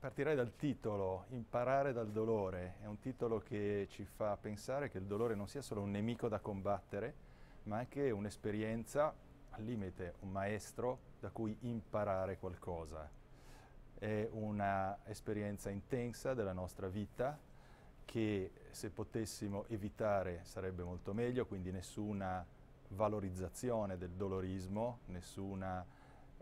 Partirei dal titolo, Imparare dal dolore. È un titolo che ci fa pensare che il dolore non sia solo un nemico da combattere, ma anche un'esperienza, al limite un maestro da cui imparare qualcosa. È un'esperienza intensa della nostra vita che se potessimo evitare sarebbe molto meglio, quindi nessuna valorizzazione del dolorismo, nessuna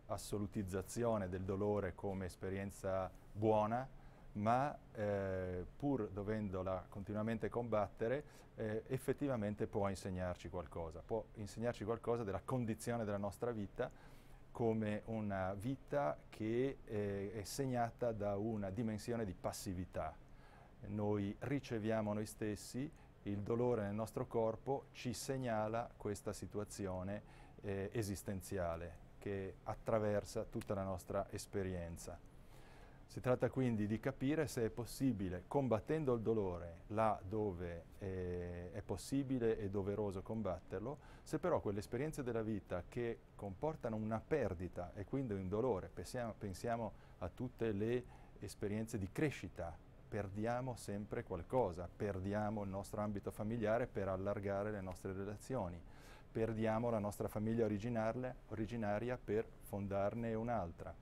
assolutizzazione del dolore come esperienza buona, ma eh, pur dovendola continuamente combattere, eh, effettivamente può insegnarci qualcosa, può insegnarci qualcosa della condizione della nostra vita come una vita che eh, è segnata da una dimensione di passività. Noi riceviamo noi stessi, il dolore nel nostro corpo ci segnala questa situazione eh, esistenziale che attraversa tutta la nostra esperienza. Si tratta quindi di capire se è possibile, combattendo il dolore là dove eh, è possibile e doveroso combatterlo, se però quelle esperienze della vita che comportano una perdita e quindi un dolore, pensiamo, pensiamo a tutte le esperienze di crescita, perdiamo sempre qualcosa, perdiamo il nostro ambito familiare per allargare le nostre relazioni perdiamo la nostra famiglia originaria per fondarne un'altra.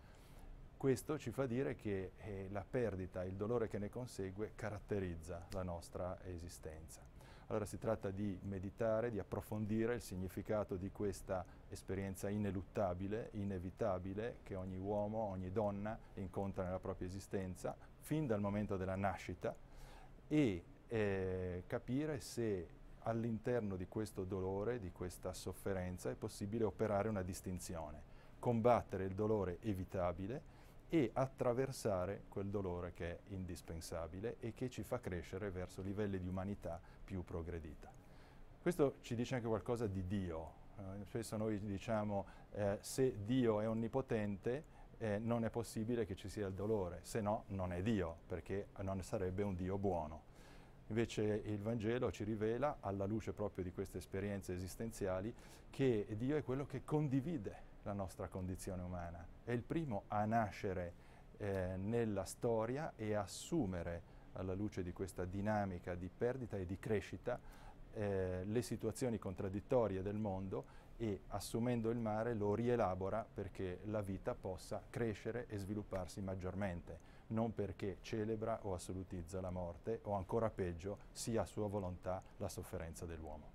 Questo ci fa dire che eh, la perdita, il dolore che ne consegue, caratterizza la nostra esistenza. Allora si tratta di meditare, di approfondire il significato di questa esperienza ineluttabile, inevitabile, che ogni uomo, ogni donna incontra nella propria esistenza, fin dal momento della nascita, e eh, capire se all'interno di questo dolore, di questa sofferenza, è possibile operare una distinzione, combattere il dolore evitabile e attraversare quel dolore che è indispensabile e che ci fa crescere verso livelli di umanità più progredita. Questo ci dice anche qualcosa di Dio. Eh, spesso noi diciamo eh, se Dio è onnipotente eh, non è possibile che ci sia il dolore, se no non è Dio, perché non sarebbe un Dio buono. Invece il Vangelo ci rivela, alla luce proprio di queste esperienze esistenziali, che Dio è quello che condivide la nostra condizione umana, è il primo a nascere eh, nella storia e assumere alla luce di questa dinamica di perdita e di crescita eh, le situazioni contraddittorie del mondo e assumendo il mare lo rielabora perché la vita possa crescere e svilupparsi maggiormente non perché celebra o assolutizza la morte o ancora peggio sia a sua volontà la sofferenza dell'uomo.